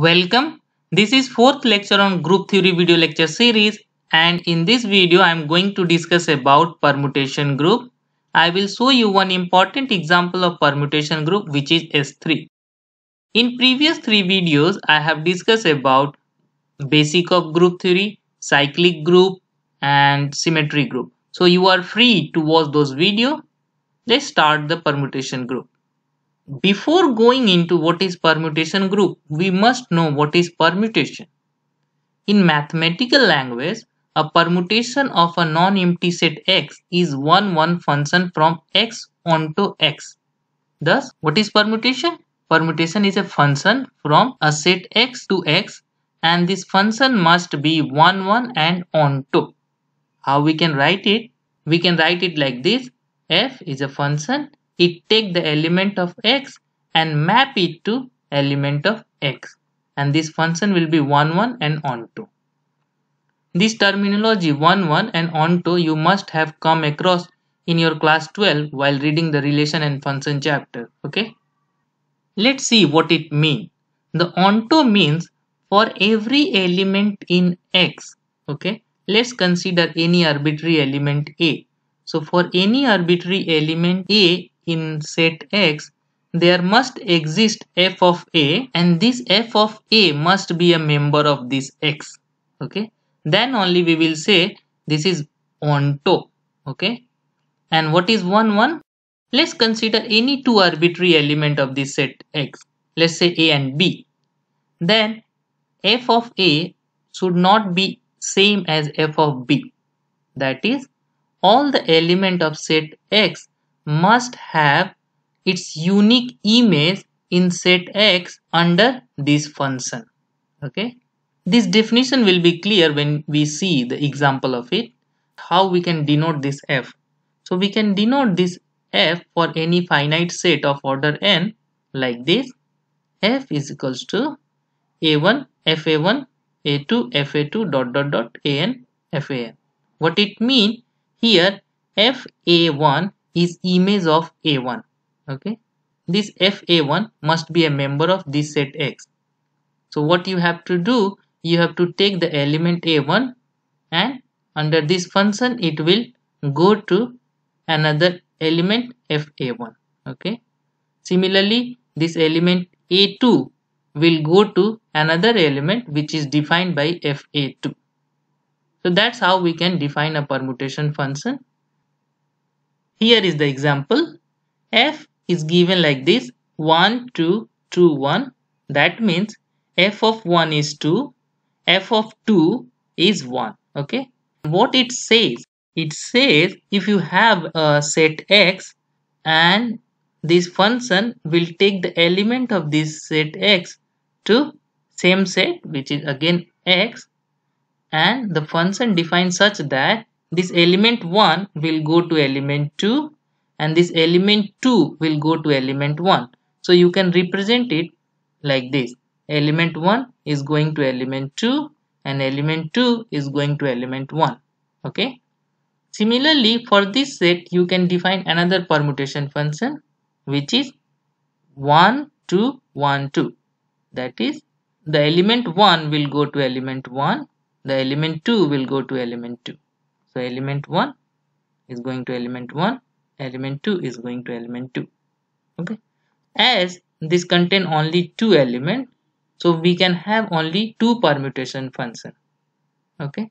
Welcome. This is fourth lecture on group theory video lecture series and in this video I am going to discuss about permutation group. I will show you one important example of permutation group which is S3. In previous three videos I have discussed about basic of group theory, cyclic group and symmetry group. So you are free to watch those video. Let's start the permutation group. Before going into what is permutation group, we must know what is permutation. In mathematical language, a permutation of a non-empty set X is one one function from X onto X. Thus, what is permutation? Permutation is a function from a set X to X and this function must be one one and onto. How we can write it? We can write it like this. F is a function it take the element of x and map it to element of x and this function will be 1 1 and onto. This terminology 1 1 and onto you must have come across in your class 12 while reading the relation and function chapter okay. Let's see what it means. The onto means for every element in x okay. Let's consider any arbitrary element a. So for any arbitrary element a in set X, there must exist f of a and this f of a must be a member of this X. Okay. Then only we will say this is onto. Okay. And what is 1, 1? Let's consider any two arbitrary element of this set X. Let's say a and b. Then f of a should not be same as f of b. That is, all the element of set X must have its unique image in set X under this function. Okay. This definition will be clear when we see the example of it. How we can denote this f. So we can denote this f for any finite set of order n like this. f is equals to a1, fa1, a2, fa2 dot dot dot an, fan. What it mean? Here fa1 is image of a1 okay this fa1 must be a member of this set x so what you have to do you have to take the element a1 and under this function it will go to another element fa1 okay similarly this element a2 will go to another element which is defined by fa2 so that's how we can define a permutation function here is the example. f is given like this 1, 2, 2, 1. That means f of 1 is 2, f of 2 is 1. Okay. What it says? It says if you have a set x and this function will take the element of this set x to same set which is again x and the function defined such that this element 1 will go to element 2 and this element 2 will go to element 1. So you can represent it like this. Element 1 is going to element 2 and element 2 is going to element 1. Okay. Similarly, for this set, you can define another permutation function which is 1, 2, 1, 2. That is, the element 1 will go to element 1, the element 2 will go to element 2. So element 1 is going to element 1, element 2 is going to element 2. Okay. As this contain only two element, so we can have only two permutation function. Okay.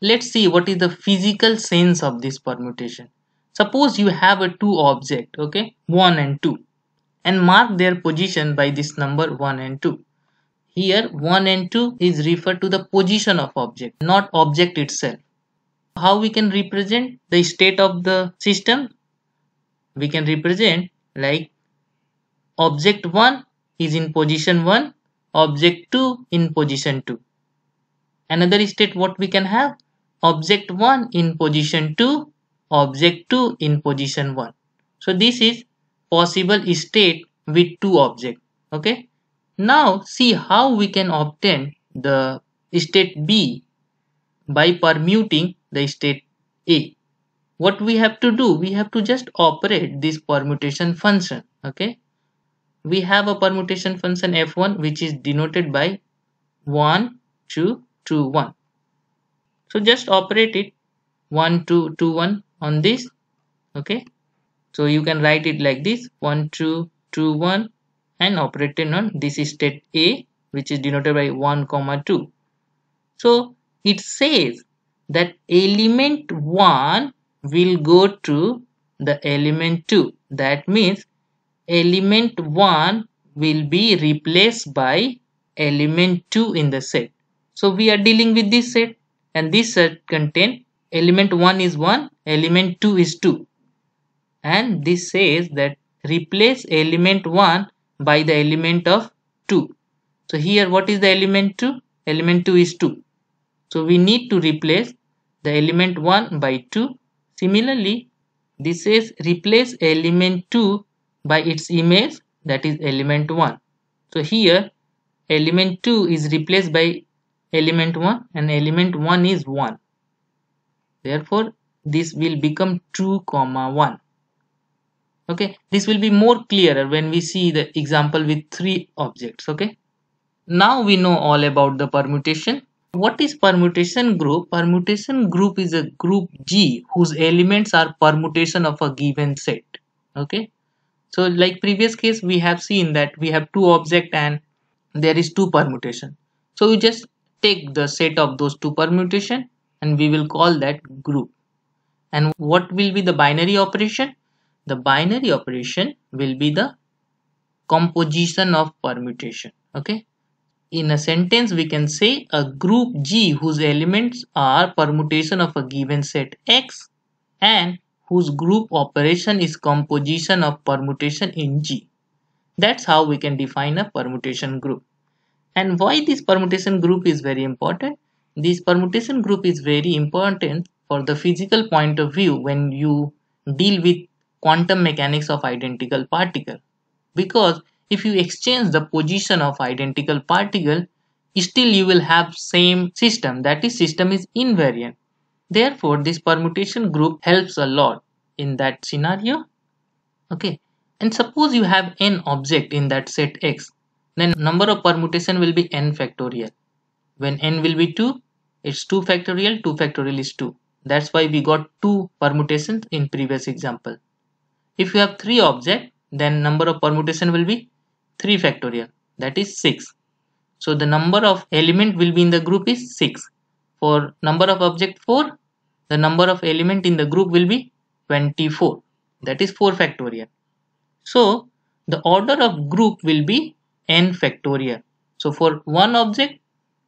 Let's see what is the physical sense of this permutation. Suppose you have a two object, okay, 1 and 2 and mark their position by this number 1 and 2. Here 1 and 2 is referred to the position of object, not object itself. How we can represent the state of the system? We can represent like object 1 is in position 1, object 2 in position 2. Another state what we can have? Object 1 in position 2, object 2 in position 1. So this is possible state with two objects. Okay. Now see how we can obtain the state B by permuting the state A. What we have to do? We have to just operate this permutation function. Okay. We have a permutation function f1 which is denoted by 1, 2, 2, 1. So just operate it 1, 2, 2, 1 on this. Okay. So you can write it like this 1, 2, 2, 1 and it on this state A which is denoted by 1 comma 2. So it says that element 1 will go to the element 2. That means element 1 will be replaced by element 2 in the set. So we are dealing with this set and this set contain element 1 is 1, element 2 is 2. And this says that replace element 1 by the element of 2. So here what is the element 2? Element 2 is 2. So we need to replace the element 1 by 2. Similarly, this says replace element 2 by its image that is element 1. So here element 2 is replaced by element 1 and element 1 is 1. Therefore this will become 2 comma 1. Okay, this will be more clearer when we see the example with three objects. Okay, now we know all about the permutation. What is permutation group? Permutation group is a group G whose elements are permutation of a given set. Okay. So like previous case we have seen that we have two object and there is two permutation. So we just take the set of those two permutation and we will call that group. And what will be the binary operation? The binary operation will be the composition of permutation. Okay in a sentence we can say a group G whose elements are permutation of a given set X and whose group operation is composition of permutation in G. That's how we can define a permutation group. And why this permutation group is very important? This permutation group is very important for the physical point of view when you deal with quantum mechanics of identical particle because if you exchange the position of identical particle still you will have same system that is system is invariant therefore this permutation group helps a lot in that scenario okay and suppose you have n object in that set x then number of permutation will be n factorial when n will be 2 it's 2 factorial 2 factorial is 2 that's why we got 2 permutations in previous example if you have 3 object then number of permutation will be 3 factorial that is 6. So the number of element will be in the group is 6. For number of object 4 the number of element in the group will be 24 that is 4 factorial. So the order of group will be n factorial. So for one object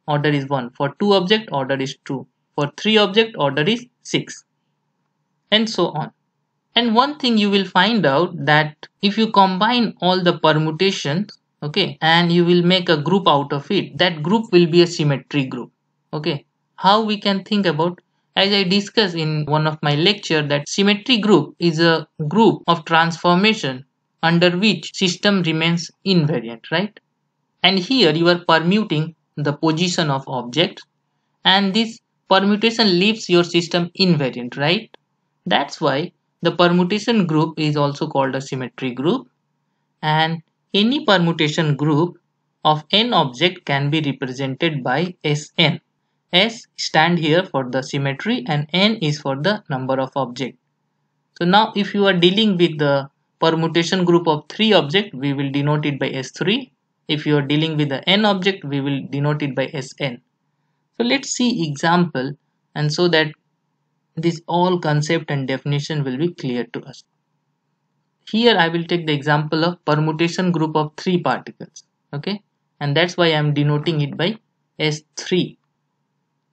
order is 1 for two object order is 2 for three object order is 6 and so on. And one thing you will find out that if you combine all the permutations, okay, and you will make a group out of it, that group will be a symmetry group. Okay, how we can think about as I discussed in one of my lecture that symmetry group is a group of transformation under which system remains invariant, right? And here you are permuting the position of objects and this permutation leaves your system invariant, right? That's why the permutation group is also called a symmetry group and any permutation group of n object can be represented by Sn. S stand here for the symmetry and n is for the number of object. So now if you are dealing with the permutation group of 3 object we will denote it by S3. If you are dealing with the n object we will denote it by Sn. So let's see example and so that this all concept and definition will be clear to us. Here I will take the example of permutation group of three particles. Okay, and that's why I am denoting it by S3.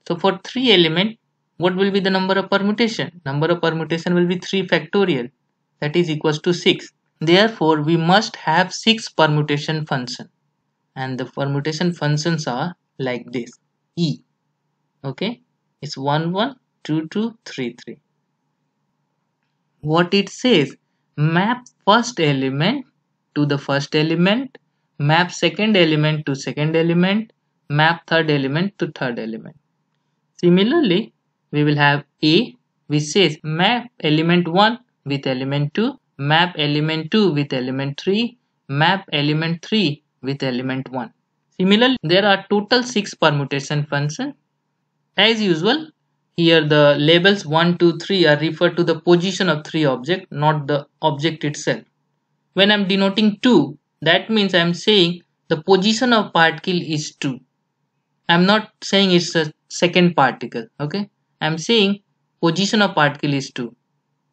So for three element, what will be the number of permutation? Number of permutation will be 3 factorial that is equals to 6. Therefore, we must have 6 permutation function and the permutation functions are like this e okay it's 1 1 2233. What it says, map first element to the first element, map second element to second element, map third element to third element. Similarly, we will have A which says map element 1 with element 2, map element 2 with element 3, map element 3 with element 1. Similarly, there are total 6 permutation functions. As usual, here the labels 1, 2, 3 are referred to the position of 3 object, not the object itself. When I'm denoting 2, that means I'm saying the position of particle is 2. I'm not saying it's a second particle, okay? I'm saying position of particle is 2.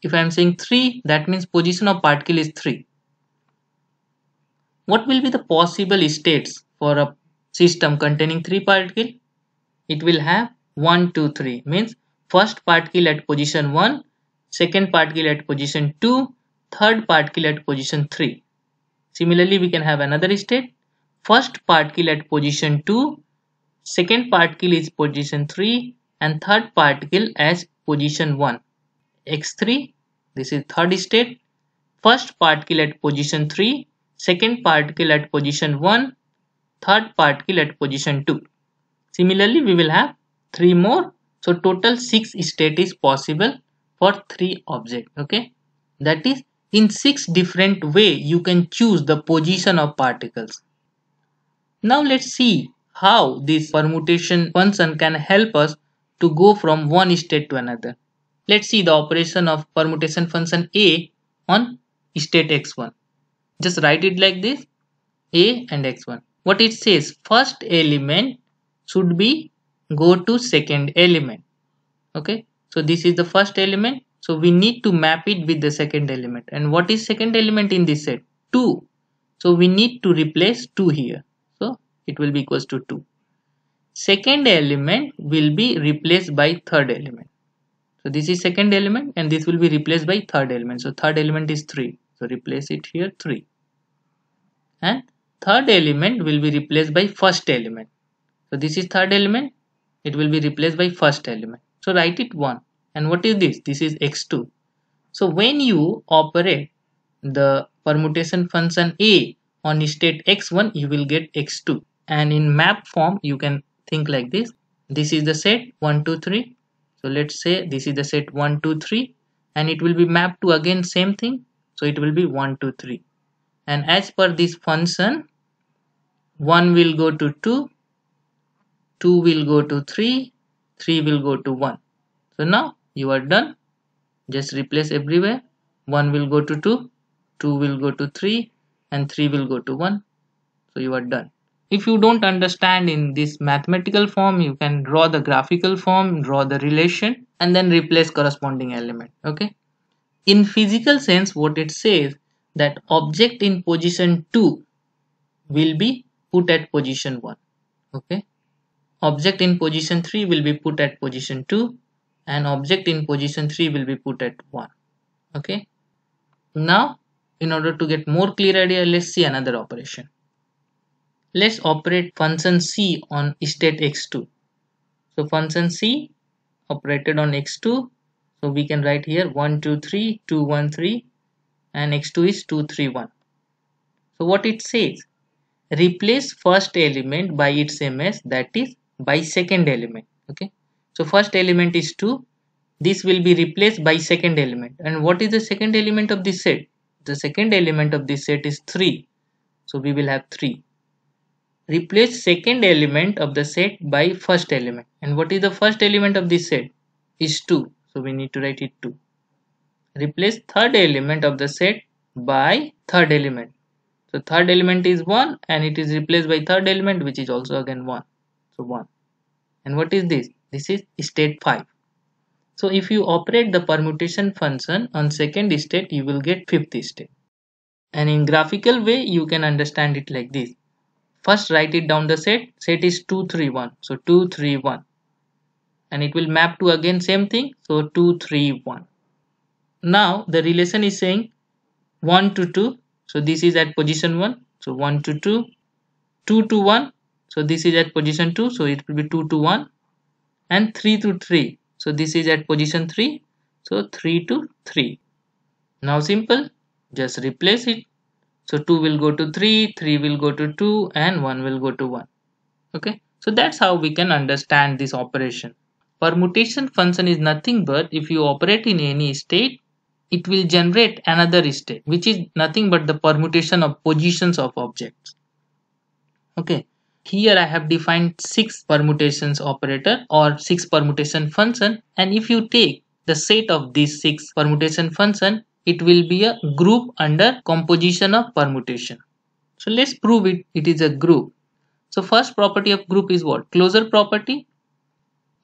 If I'm saying 3, that means position of particle is 3. What will be the possible states for a system containing 3 particle? It will have 1, 2, 3 means first particle at position 1, second particle at position 2, third particle at position 3. Similarly, we can have another state. First particle at position 2, second particle is position 3 and third particle as position 1. x3, this is third state. First particle at position 3, second particle at position 1, third particle at position 2. Similarly, we will have three more so total six state is possible for three object okay that is in six different way you can choose the position of particles now let's see how this permutation function can help us to go from one state to another let's see the operation of permutation function a on state x1 just write it like this a and x1 what it says first element should be go to second element okay so this is the first element so we need to map it with the second element and what is second element in this set 2 so we need to replace 2 here so it will be equals to 2 second element will be replaced by third element so this is second element and this will be replaced by third element so third element is 3 so replace it here 3 and third element will be replaced by first element so this is third element it will be replaced by first element so write it 1 and what is this this is x2 so when you operate the permutation function a on state x1 you will get x2 and in map form you can think like this this is the set 1 2 3 so let's say this is the set 1 2 3 and it will be mapped to again same thing so it will be 1 2 3 and as per this function 1 will go to 2 2 will go to 3, 3 will go to 1. So now you are done. Just replace everywhere. 1 will go to 2, 2 will go to 3 and 3 will go to 1. So you are done. If you don't understand in this mathematical form, you can draw the graphical form, draw the relation and then replace corresponding element. Okay. In physical sense, what it says that object in position 2 will be put at position 1. Okay object in position 3 will be put at position 2 and object in position 3 will be put at 1 okay now in order to get more clear idea let's see another operation let's operate function c on state x2 so function c operated on x2 so we can write here 1 2 3 2 1 3 and x2 is 2 3 1 so what it says replace first element by its ms that is by second element okay so first element is 2 this will be replaced by second element and what is the second element of this set the second element of this set is 3 so we will have 3 replace second element of the set by first element and what is the first element of this set is 2 so we need to write it 2 replace third element of the set by third element so third element is 1 and it is replaced by third element which is also again 1 so 1 and what is this this is state 5 so if you operate the permutation function on second state you will get fifth state and in graphical way you can understand it like this first write it down the set set is 231 so 231 and it will map to again same thing so 231 now the relation is saying 1 to 2 so this is at position 1 so 1 to 2 2 to 1 so this is at position 2. So it will be 2 to 1 and 3 to 3. So this is at position 3. So 3 to 3. Now simple. Just replace it. So 2 will go to 3, 3 will go to 2 and 1 will go to 1. Okay. So that's how we can understand this operation. Permutation function is nothing but if you operate in any state, it will generate another state which is nothing but the permutation of positions of objects. Okay. Here I have defined 6 permutations operator or 6 permutation function and if you take the set of these 6 permutation function it will be a group under composition of permutation. So let's prove it it is a group. So first property of group is what? Closure property.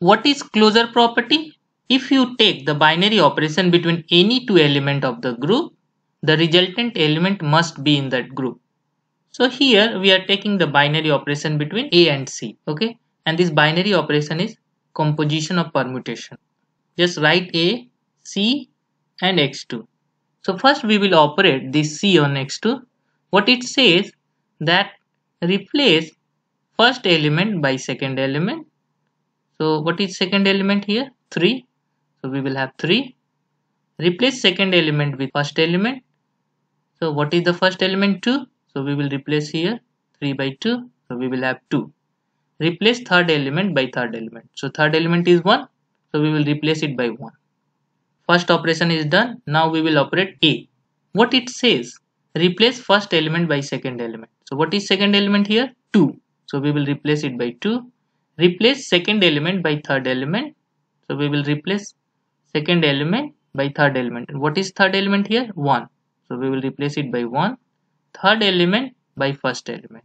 What is closure property? If you take the binary operation between any two element of the group the resultant element must be in that group. So here we are taking the binary operation between A and C. Okay. And this binary operation is composition of permutation. Just write A, C and X2. So first we will operate this C on X2. What it says that replace first element by second element. So what is second element here? 3. So we will have 3. Replace second element with first element. So what is the first element 2? So we will replace here 3 by 2. So we will have 2. Replace third element by third element. So third element is 1. So we will replace it by 1. First operation is done. Now we will operate A. What it says? Replace first element by second element. So what is second element here? 2. So we will replace it by 2. Replace second element by third element. So we will replace second element by third element. What is third element here? 1. So we will replace it by 1 third element by first element.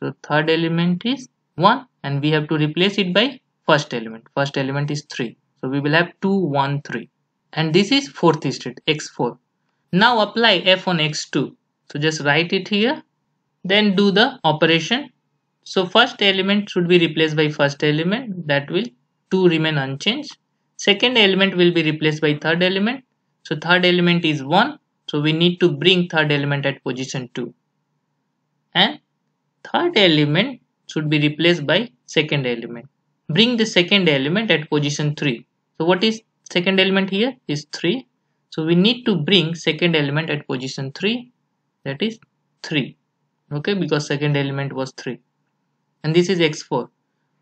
So third element is 1 and we have to replace it by first element. First element is 3. So we will have 2, 1, 3. And this is 4th state x4. Now apply f on x2. So just write it here. Then do the operation. So first element should be replaced by first element. That will 2 remain unchanged. Second element will be replaced by third element. So third element is 1 so we need to bring third element at position 2. And third element should be replaced by second element. Bring the second element at position 3. So what is second element here is 3. So we need to bring second element at position 3 that is 3. Okay because second element was 3 and this is x4.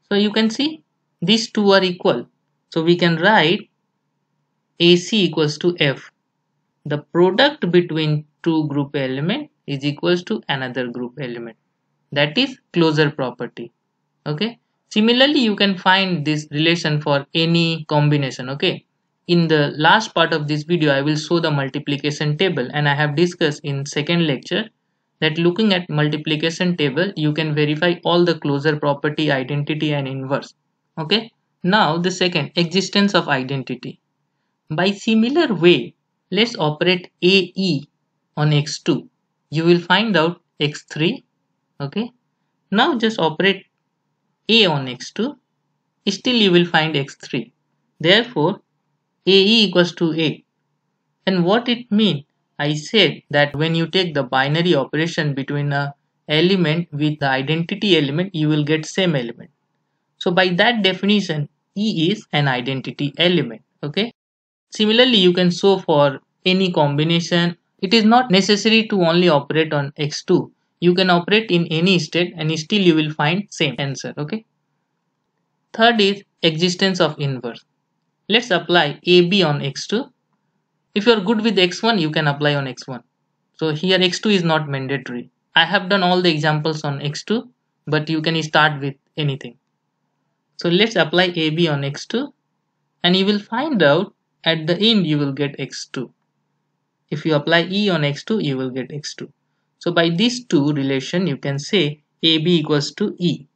So you can see these two are equal. So we can write AC equals to F the product between two group element is equals to another group element that is closure property okay similarly you can find this relation for any combination okay in the last part of this video i will show the multiplication table and i have discussed in second lecture that looking at multiplication table you can verify all the closure property identity and inverse okay now the second existence of identity by similar way Let's operate AE on x2. You will find out x3. Okay. Now just operate A on x2. Still you will find x3. Therefore, AE equals to A. And what it mean? I said that when you take the binary operation between a element with the identity element, you will get same element. So by that definition, E is an identity element. Okay. Similarly, you can show for any combination. It is not necessary to only operate on x2. You can operate in any state and still you will find same answer. Okay. Third is existence of inverse. Let's apply AB on x2. If you are good with x1, you can apply on x1. So here x2 is not mandatory. I have done all the examples on x2, but you can start with anything. So let's apply AB on x2 and you will find out at the end you will get x2 if you apply E on x2 you will get x2 so by these two relation you can say AB equals to E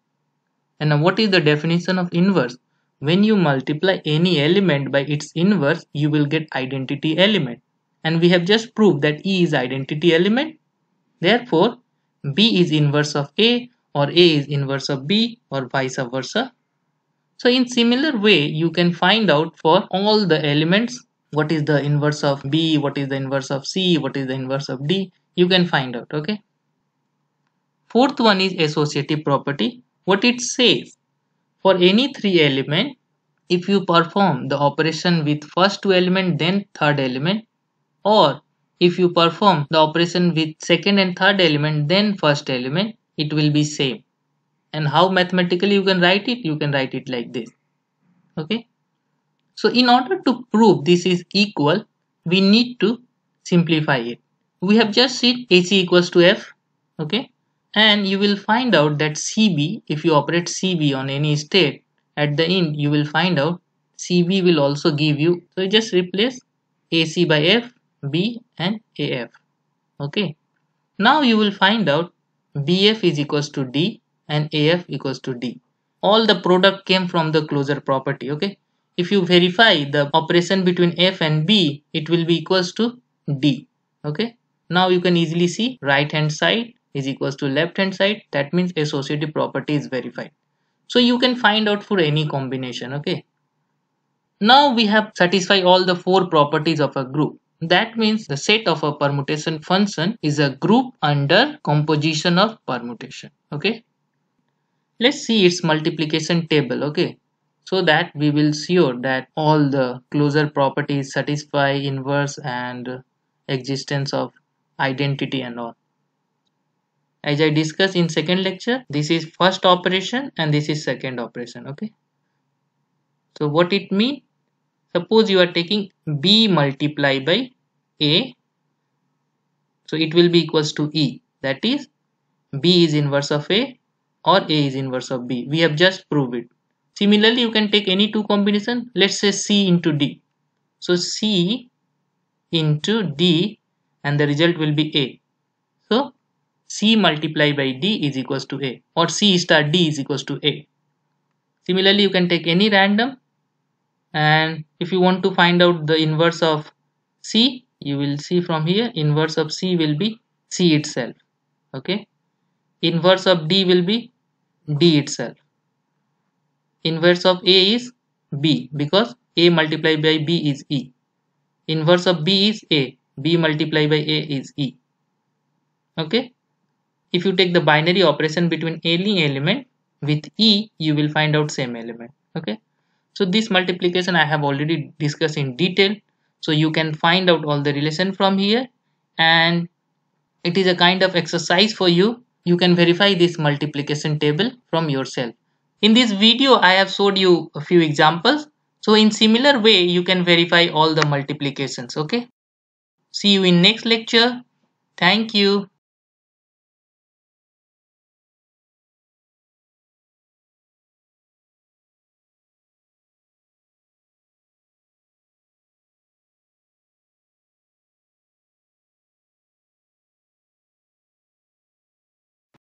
and now what is the definition of inverse when you multiply any element by its inverse you will get identity element and we have just proved that E is identity element therefore B is inverse of A or A is inverse of B or vice versa so in similar way, you can find out for all the elements what is the inverse of B, what is the inverse of C, what is the inverse of D, you can find out, okay? Fourth one is associative property. What it says, for any three element, if you perform the operation with first two element then third element or if you perform the operation with second and third element then first element, it will be same and how mathematically you can write it you can write it like this okay so in order to prove this is equal we need to simplify it we have just seen AC equals to F okay and you will find out that CB if you operate CB on any state at the end you will find out CB will also give you so you just replace AC by F B and AF okay now you will find out BF is equals to D and AF equals to D. All the product came from the closure property, okay? If you verify the operation between F and B, it will be equals to D, okay? Now you can easily see right hand side is equals to left hand side. That means associative property is verified. So you can find out for any combination, okay? Now we have satisfied all the four properties of a group. That means the set of a permutation function is a group under composition of permutation. Okay let's see its multiplication table okay so that we will sure that all the closure properties satisfy inverse and existence of identity and all as I discussed in second lecture this is first operation and this is second operation okay so what it mean suppose you are taking B multiply by A so it will be equals to E that is B is inverse of A or A is inverse of B. We have just proved it. Similarly, you can take any two combination. Let's say C into D. So C into D and the result will be A. So C multiplied by D is equals to A or C star D is equals to A. Similarly, you can take any random and if you want to find out the inverse of C, you will see from here inverse of C will be C itself. Okay. Inverse of D will be D itself. Inverse of A is B because A multiplied by B is E. Inverse of B is A. B multiplied by A is E. Okay. If you take the binary operation between any element with E, you will find out same element. Okay. So this multiplication I have already discussed in detail. So you can find out all the relation from here and it is a kind of exercise for you you can verify this multiplication table from yourself. In this video, I have showed you a few examples. So in similar way, you can verify all the multiplications, okay? See you in next lecture. Thank you.